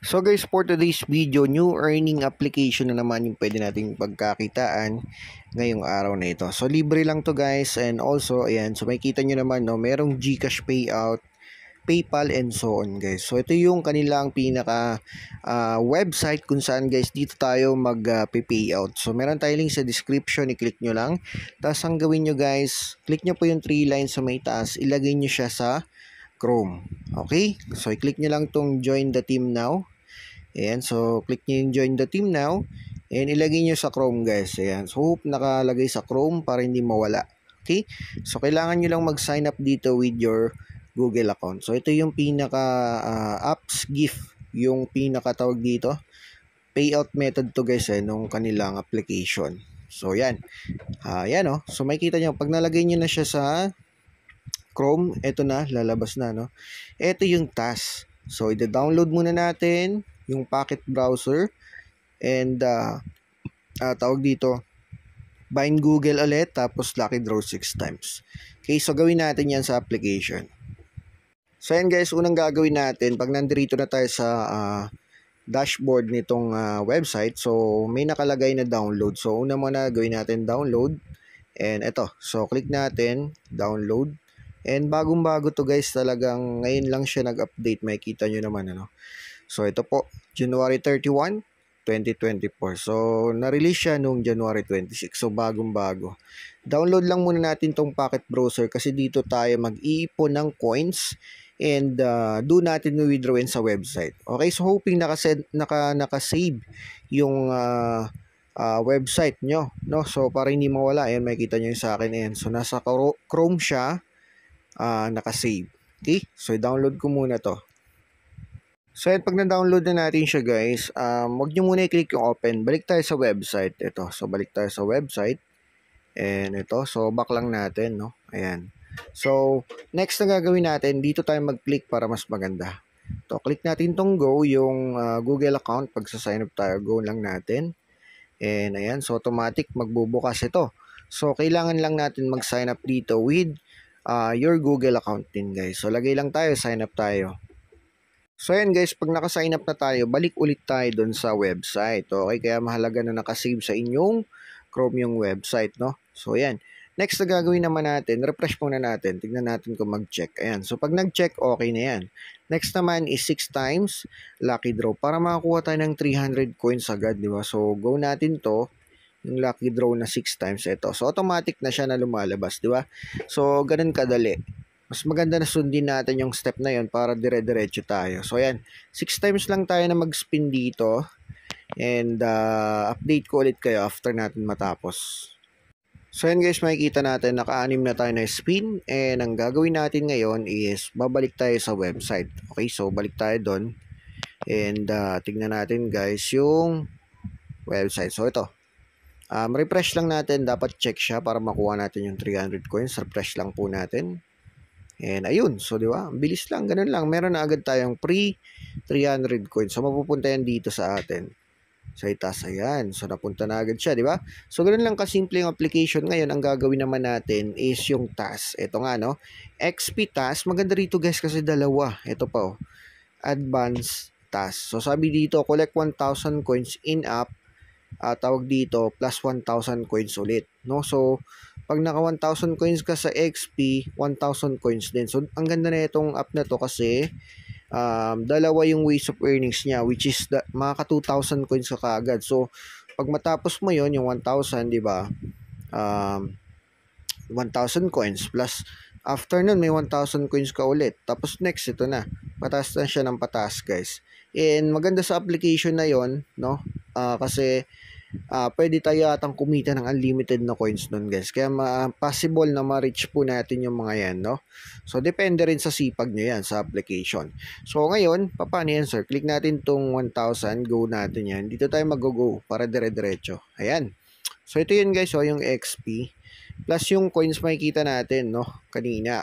So guys, for today's video, new earning application na naman yung pwede nating pagkakitaan ngayong araw na ito. So libre lang to guys and also, ayan, so makikita nyo naman, no, merong Gcash payout, PayPal and so on guys. So ito yung kanilang pinaka uh, website kung saan guys dito tayo mag-payout. Ah, uh, so meron tayong link sa description, i-click nyo lang. Tapos ang gawin nyo guys, click nyo po yung 3 lines sa may taas, ilagay nyo siya sa Chrome. Okay? So, i-click nyo lang tong join the team now. Ayan, so click nyo yung join the team now. And ilagay nyo sa Chrome guys. Ayan, so hope nakalagay sa Chrome para hindi mawala. Okay? So kailangan nyo lang mag-sign up dito with your Google account. So ito yung pinaka uh, apps gift, yung pinaka tawag dito. Payout method to guys eh, nung kanilang application. So yan. Uh, ah, yan oh. So makikita nyo, pag nalagay nyo na siya sa Chrome, ito na, lalabas na, no? Ito yung task. So, i-download muna natin yung packet browser and uh, uh, tawag dito bind Google ulit tapos lucky draw 6 times. Okay, so gawin natin 'yan sa application. So ayan guys, unang gagawin natin pag nandito na tayo sa uh, dashboard nitong uh, website. So may nakalagay na download. So una muna gawin natin download. And eto, so click natin download. And bagong-bago to guys, talagang ngayon lang siya nag-update. makita niyo naman ano. So ito po, January 31, 2024. So na-release siya noong January 26. So bagong-bago. Download lang muna natin tong Pocket Browser kasi dito tayo mag-iipon ng coins and uh, do natin withdrawin sa website. Okay, so hoping naka-save naka, naka yung uh, uh, website nyo. No? So, para hindi mawala, ayan, makikita nyo yung sa akin. Ayan. So, nasa Chrome siya, uh, naka-save. Okay? So, i download ko muna to. So, at pag na-download na natin siya guys, um, wag nyo muna i-click yung open. Balik tayo sa website. Ito. So, balik tayo sa website. And ito. So, back lang natin, no? Ayan. So, next na gagawin natin, dito tayo mag-click para mas maganda. To, click natin tong go, yung uh, Google account. Pag sa sign up tayo, go lang natin. And ayan, so automatic magbubukas ito. So, kailangan lang natin mag-sign up dito with uh, your Google account din guys. So, lagay lang tayo, sign up tayo. So ayan guys, pag naka-sign up na tayo, balik ulit tayo doon sa website. Okay, kaya mahalaga na nakasave sa inyong Chrome yung website, no? So ayan. Next na gagawin naman natin, refresh muna natin. Tingnan natin kung mag-check. Ayan. So pag nag-check, okay na yan. Next naman is 6 times lucky draw para makakuha tayo ng 300 coins agad, di ba? So go natin to yung lucky draw na 6 times ito. So automatic na siya na lumalabas, di ba? So ganun kadali mas maganda na sundin natin yung step na yon para dire-diretso tayo. So, ayan. 6 times lang tayo na mag-spin dito. And uh, update ko ulit kayo after natin matapos. So, ayan guys, makikita natin naka-anim na tayo na spin. And ang gagawin natin ngayon is babalik tayo sa website. Okay, so balik tayo doon. And uh, tignan natin guys yung website. So, ito. Um, refresh lang natin. Dapat check siya para makuha natin yung 300 coins. Refresh lang po natin. And ayun, so di ba? Ang bilis lang, ganun lang. Meron na agad tayong pre 300 coins. So mapupunta yan dito sa atin. Sa itas, ayan. So napunta na agad siya, di ba? So ganun lang kasimple yung application. Ngayon, ang gagawin naman natin is yung task. Ito nga, no? XP task. Maganda rito guys kasi dalawa. Ito pa, oh. Advanced task. So sabi dito, collect 1,000 coins in app. Uh, tawag dito, plus 1,000 coins ulit. No? So, pag naka 1,000 coins ka sa XP, 1,000 coins din. So, ang ganda na itong app na to kasi um, dalawa yung ways of earnings niya which is the, ka 2,000 coins ka kaagad. So, pag matapos mo yon yung 1,000, di ba? Um, 1,000 coins plus after nun may 1,000 coins ka ulit. Tapos next ito na. Pataas na siya ng pataas guys. And maganda sa application na yon no? Uh, kasi uh, pwede tayo atang kumita ng unlimited na coins nun guys. Kaya ma possible na ma-reach po natin yung mga yan, no? So, depende rin sa sipag nyo yan, sa application. So, ngayon, paano yan sir? Click natin tong 1,000, go natin yan. Dito tayo mag-go para dire-diretso. Ayan. So, ito yun guys, oh, yung XP. Plus yung coins makikita natin, no? Kanina.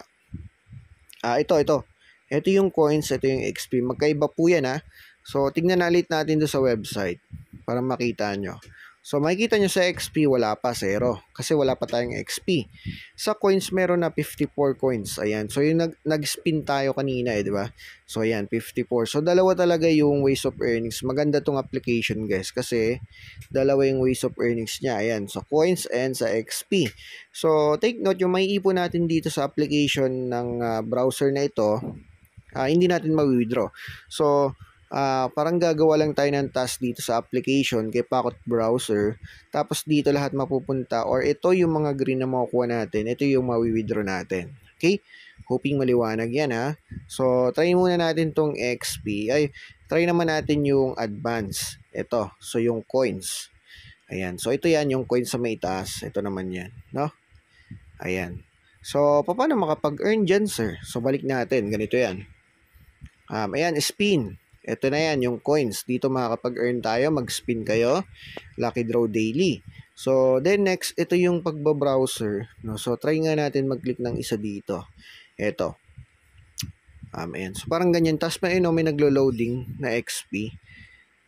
Ah, ito, ito. Ito yung coins, ito yung XP. Magkaiba po yan, ha? So, tingnan na natin do sa website para makita nyo. So makikita nyo sa XP wala pa 0 kasi wala pa tayong XP. Sa coins meron na 54 coins. Ayan. So yung nag nag-spin tayo kanina eh, di ba? So ayan, 54. So dalawa talaga yung ways of earnings. Maganda tong application, guys, kasi dalawa yung ways of earnings niya. Ayan, sa so coins and sa XP. So take note yung maiipon natin dito sa application ng uh, browser na ito, uh, hindi natin ma-withdraw. So uh, parang gagawa lang tayo ng task dito sa application kay Pocket Browser. Tapos dito lahat mapupunta or ito yung mga green na makukuha natin. Ito yung mawi-withdraw natin. Okay? Hoping maliwanag yan ha. So, try muna natin tong XP. Ay, try naman natin yung advance. Ito. So, yung coins. Ayan. So, ito yan yung coins sa may taas. Ito naman yan. No? Ayan. So, paano makapag-earn dyan, sir? So, balik natin. Ganito yan. Um, ayan, spin. Ito na yan, yung coins. Dito makakapag-earn tayo, mag-spin kayo. Lucky Draw Daily. So, then next, ito yung pagbabrowser. No? So, try nga natin mag-click ng isa dito. Ito. Um, ayan. So, parang ganyan. Tapos may, no, may naglo-loading na XP.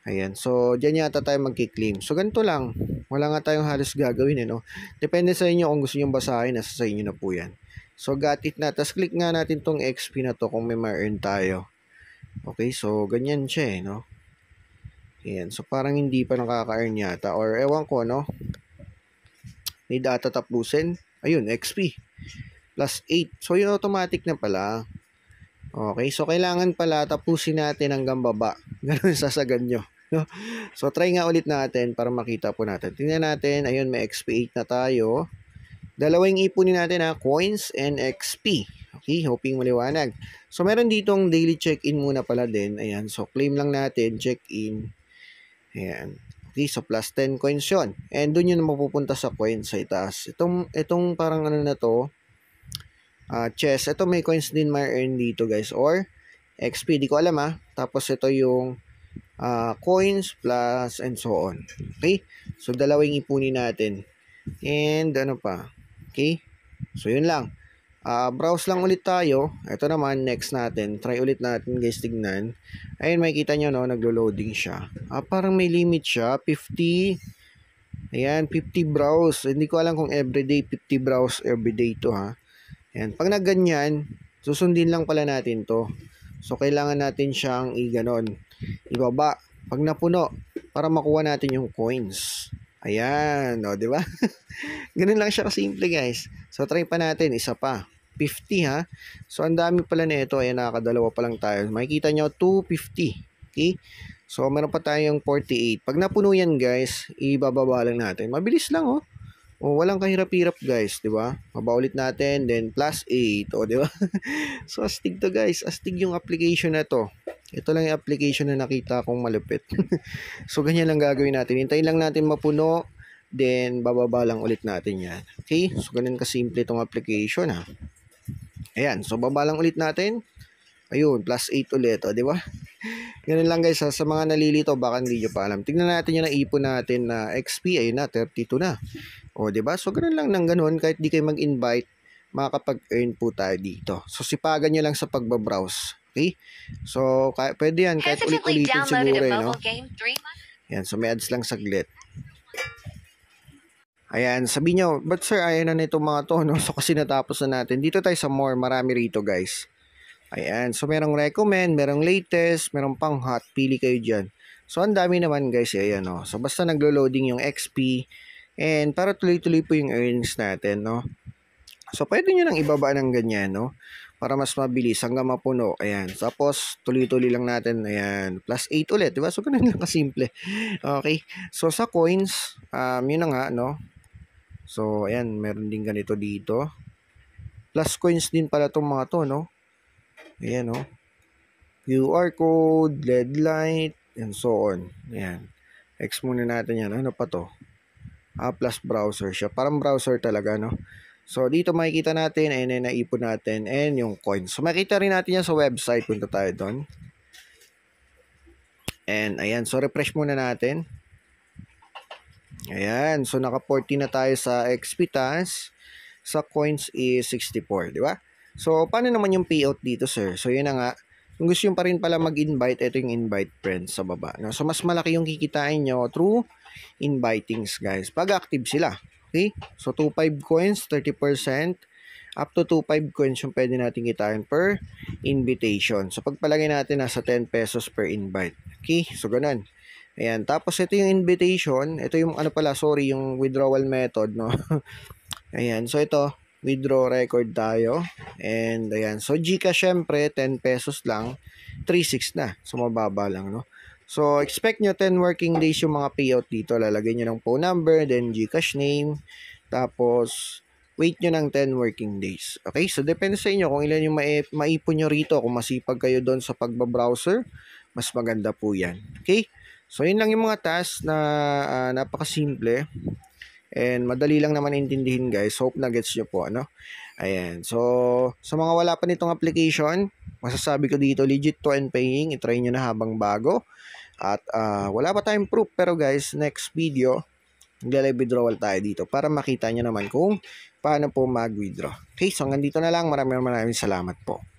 Ayan. So, dyan yata tayo mag-claim. So, ganito lang. Wala nga tayong halos gagawin. Eh, no? Depende sa inyo kung gusto nyo basahin. Nasa sa inyo na po yan. So, got it na. Tapos, click nga natin tong XP na to kung may ma-earn tayo. Okay, so ganyan siya eh, no? Ayan, so parang hindi pa nakaka-earn yata or ewan ko, no? Need data tapusin. Ayun, XP. Plus 8. So yun automatic na pala. Okay, so kailangan pala tapusin natin hanggang baba. Ganun sasagan nyo. No? So try nga ulit natin para makita po natin. Tingnan natin, ayun may XP8 na tayo. Dalawang ipunin natin ha, coins and XP. Okay, hoping maliwanag. So, meron ditong daily check-in muna pala din. Ayan, so claim lang natin, check-in. Ayan. Okay, so plus 10 coins yon And doon yun mapupunta sa coins sa itaas. Itong, itong parang ano na to, uh, chess. Ito may coins din may earn dito guys. Or XP, di ko alam ha. Tapos ito yung uh, coins plus and so on. Okay? So, dalawang ipunin natin. And ano pa? Okay? So, yun lang. Uh, browse lang ulit tayo. Ito naman, next natin. Try ulit natin guys, tignan. Ayun, makikita nyo, no, naglo-loading siya. Ah, parang may limit siya. 50. Ayan, 50 browse. Hindi ko alam kung everyday, 50 browse everyday to ha. Ayan, pag nagganyan, susundin lang pala natin to. So, kailangan natin siyang i-ganon. Ibaba. Pag napuno, para makuha natin yung coins. Ayan, o, di ba? Ganun lang siya simple guys. So, try pa natin, isa pa. 50 ha. So ang dami pala nito, na ayan nakakadalawa pa lang tayo. Makikita nyo 250. Okay? So meron pa tayong 48. Pag napuno yan guys, ibababa lang natin. Mabilis lang oh. O oh, walang kahirap-hirap guys, 'di ba? Mabaulit natin then plus 8, oh, 'di ba? so astig to guys, astig yung application na to. Ito lang yung application na nakita kong malupit. so ganyan lang gagawin natin. Hintayin lang natin mapuno then bababa lang ulit natin 'yan. Okay? So ganun kasimple tong application ha. Ayan, so baba lang ulit natin. Ayun, plus 8 ulit, o, oh, di ba? Ganun lang guys, ha? Ah, sa mga nalilito, baka hindi nyo pa alam. Tingnan natin yung naipon natin na XP, ayun na, 32 na. O, di ba? So, ganun lang nang ganun, kahit di kayo mag-invite, makakapag-earn po tayo dito. So, sipagan nyo lang sa pagbabrowse. Okay? So, pwede yan, kahit ulit-ulitin siguro, eh, no? Game, Yan, so may ads lang saglit. Ayan, sabi nyo, but sir, ayan na nito mga to, no? So, kasi natapos na natin. Dito tayo sa more, marami rito, guys. Ayan, so merong recommend, merong latest, merong pang hot, pili kayo dyan. So, ang dami naman, guys, eh, ayan, no? So, basta naglo-loading yung XP, and para tuloy-tuloy po yung earnings natin, no? So, pwede nyo nang ibaba ng ganyan, no? Para mas mabilis, hanggang mapuno, ayan. Tapos, tuloy-tuloy lang natin, ayan, plus 8 ulit, di ba? So, ganun lang kasimple. Okay, so sa coins, um, yun na nga, no? So, ayan, meron din ganito dito. Plus coins din pala itong mga to, no? Ayan, no? QR code, LED light, and so on. Ayan. X muna natin yan. Ano pa to? Ah, plus browser siya. Parang browser talaga, no? So, dito makikita natin, and then naipon natin, and yung coins. So, makita rin natin yan sa website. Punta tayo doon. And, ayan. So, refresh muna natin. Ayan, so naka 40 na tayo sa expitas. Sa coins is 64, di ba? So, paano naman yung payout dito, sir? So, yun na nga. Kung gusto yung pa rin pala mag-invite, ito yung invite friends sa baba. No? So, mas malaki yung kikitain nyo through invitings, guys. Pag active sila. Okay? So, 2.5 coins, 30%. Up to 2.5 coins yung pwede natin kitain per invitation. So, pagpalagay natin, nasa 10 pesos per invite. Okay? So, ganun. Ayan, tapos ito yung invitation, ito yung ano pala, sorry, yung withdrawal method, no? ayan, so ito, withdraw record tayo. And ayan, so Gcash syempre, 10 pesos lang, 3.6 na, so mababa lang, no? So, expect nyo 10 working days yung mga payout dito. Lalagay nyo ng phone number, then Gcash name, tapos wait nyo ng 10 working days. Okay, so depende sa inyo kung ilan yung maipon nyo rito. Kung masipag kayo doon sa pagbabrowser, mas maganda po yan. Okay? So, yun lang yung mga tasks na uh, napakasimple. And madali lang naman intindihin guys. Hope na gets nyo po. Ano? Ayan. So, sa mga wala pa nitong application, masasabi ko dito, legit to and paying. Itry nyo na habang bago. At uh, wala pa tayong proof. Pero guys, next video, nagla withdrawal tayo dito para makita nyo naman kung paano po mag-withdraw. Okay, so hanggang dito na lang. Maraming maraming salamat po.